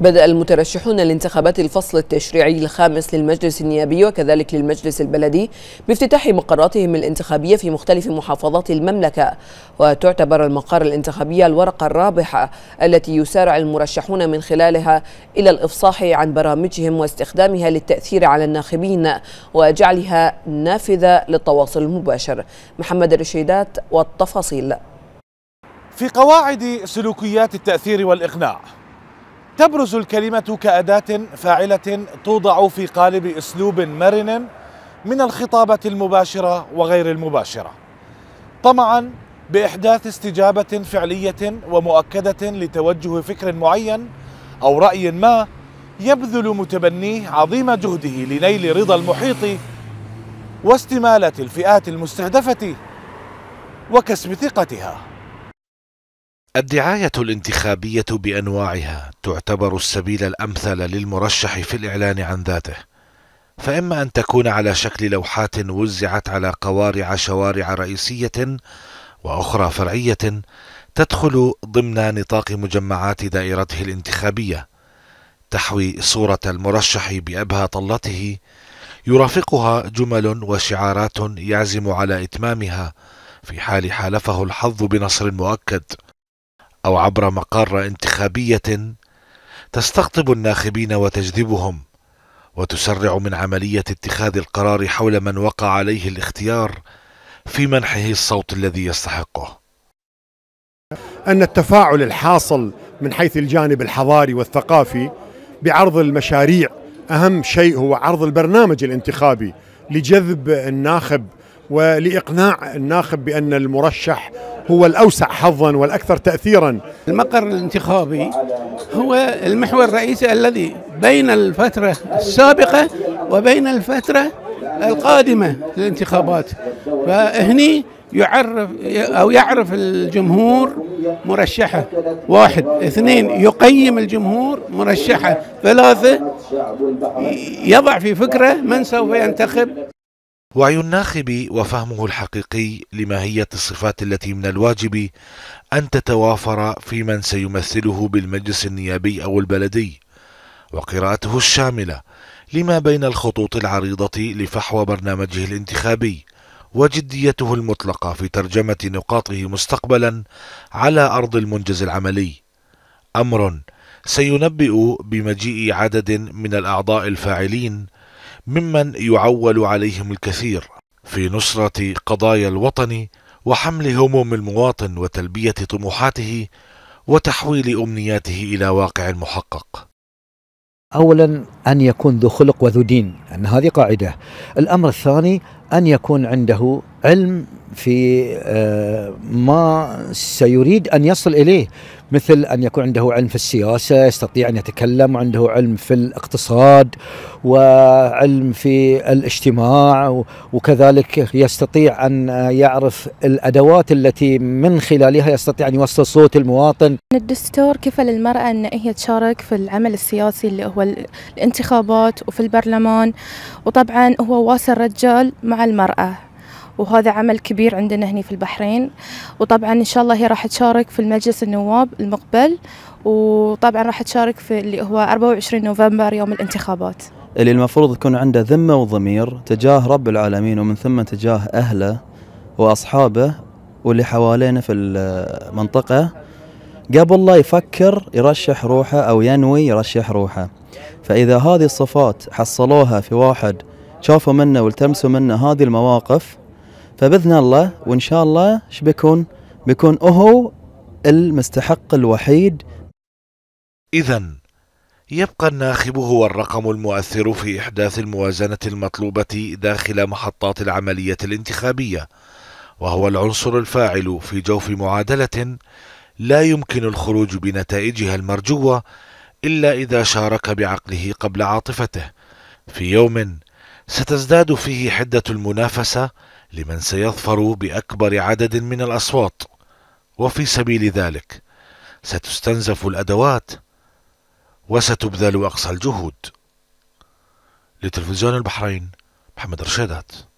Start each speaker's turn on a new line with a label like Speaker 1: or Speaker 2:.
Speaker 1: بدأ المترشحون لانتخابات الفصل التشريعي الخامس للمجلس النيابي وكذلك للمجلس البلدي بافتتاح مقراتهم الانتخابية في مختلف محافظات المملكة وتعتبر المقار الانتخابية الورقة الرابحة التي يسارع المرشحون من خلالها إلى الإفصاح عن برامجهم واستخدامها للتأثير على الناخبين وجعلها نافذة للتواصل المباشر محمد الرشيدات والتفاصيل في قواعد سلوكيات التأثير والإقناع تبرز الكلمة كأداة فاعلة توضع في قالب أسلوب مرن من الخطابة المباشرة وغير المباشرة طمعا بإحداث استجابة فعلية ومؤكدة لتوجه فكر معين أو رأي ما يبذل متبنيه عظيم جهده لنيل رضا المحيط واستمالة الفئات المستهدفة وكسب ثقتها الدعاية الانتخابية بأنواعها تعتبر السبيل الأمثل للمرشح في الإعلان عن ذاته، فإما أن تكون على شكل لوحات وزعت على قوارع شوارع رئيسية وأخرى فرعية تدخل ضمن نطاق مجمعات دائرته الانتخابية، تحوي صورة المرشح بأبهى طلته، يرافقها جمل وشعارات يعزم على إتمامها في حال حالفه الحظ بنصر مؤكد. او عبر مقاره انتخابيه تستقطب الناخبين وتجذبهم وتسرع من عمليه اتخاذ القرار حول من وقع عليه الاختيار في منحه الصوت الذي يستحقه ان التفاعل الحاصل من حيث الجانب الحضاري والثقافي بعرض المشاريع اهم شيء هو عرض البرنامج الانتخابي لجذب الناخب ولاقناع الناخب بان المرشح هو الأوسع حظا والأكثر تأثيرا المقر الانتخابي هو المحور الرئيسي الذي بين الفترة السابقة وبين الفترة القادمة للانتخابات فهني يعرف أو يعرف الجمهور مرشحة واحد اثنين يقيم الجمهور مرشحة ثلاثة يضع في فكرة من سوف ينتخب وعي الناخب وفهمه الحقيقي لماهية الصفات التي من الواجب أن تتوافر في من سيمثله بالمجلس النيابي أو البلدي وقراءته الشاملة لما بين الخطوط العريضة لفحوى برنامجه الانتخابي وجديته المطلقة في ترجمة نقاطه مستقبلا على أرض المنجز العملي أمر سينبئ بمجيء عدد من الأعضاء الفاعلين ممن يعول عليهم الكثير في نصرة قضايا الوطن وحمل هموم المواطن وتلبية طموحاته وتحويل أمنياته إلى واقع محقق أولا أن يكون ذو خلق وذو دين أن هذه قاعدة الأمر الثاني أن يكون عنده علم في آه، ما سيريد ان يصل اليه مثل ان يكون عنده علم في السياسه يستطيع ان يتكلم وعنده علم في الاقتصاد وعلم في الاجتماع وكذلك يستطيع ان يعرف الادوات التي من خلالها يستطيع ان يوصل صوت المواطن. الدستور كفل للمراه ان هي تشارك في العمل السياسي اللي هو الانتخابات وفي البرلمان وطبعا هو واصل الرجال مع المراه. وهذا عمل كبير عندنا هنا في البحرين وطبعا إن شاء الله هي راح تشارك في المجلس النواب المقبل وطبعا راح تشارك في اللي هو 24 نوفمبر يوم الانتخابات اللي المفروض يكون عنده ذمة وضمير تجاه رب العالمين ومن ثم تجاه أهله وأصحابه واللي حوالينا في المنطقة قبل لا يفكر يرشح روحه أو ينوي يرشح روحه فإذا هذه الصفات حصلوها في واحد شافوا منه والتمسوا منه هذه المواقف فباذن الله وان شاء الله ايش بيكون؟ بيكون هو المستحق الوحيد اذا يبقى الناخب هو الرقم المؤثر في احداث الموازنه المطلوبه داخل محطات العمليه الانتخابيه وهو العنصر الفاعل في جوف معادله لا يمكن الخروج بنتائجها المرجوه الا اذا شارك بعقله قبل عاطفته في يوم ستزداد فيه حده المنافسه لمن سيظفر باكبر عدد من الاصوات وفي سبيل ذلك ستستنزف الادوات وستبذل اقصى الجهود لتلفزيون البحرين محمد رشيدات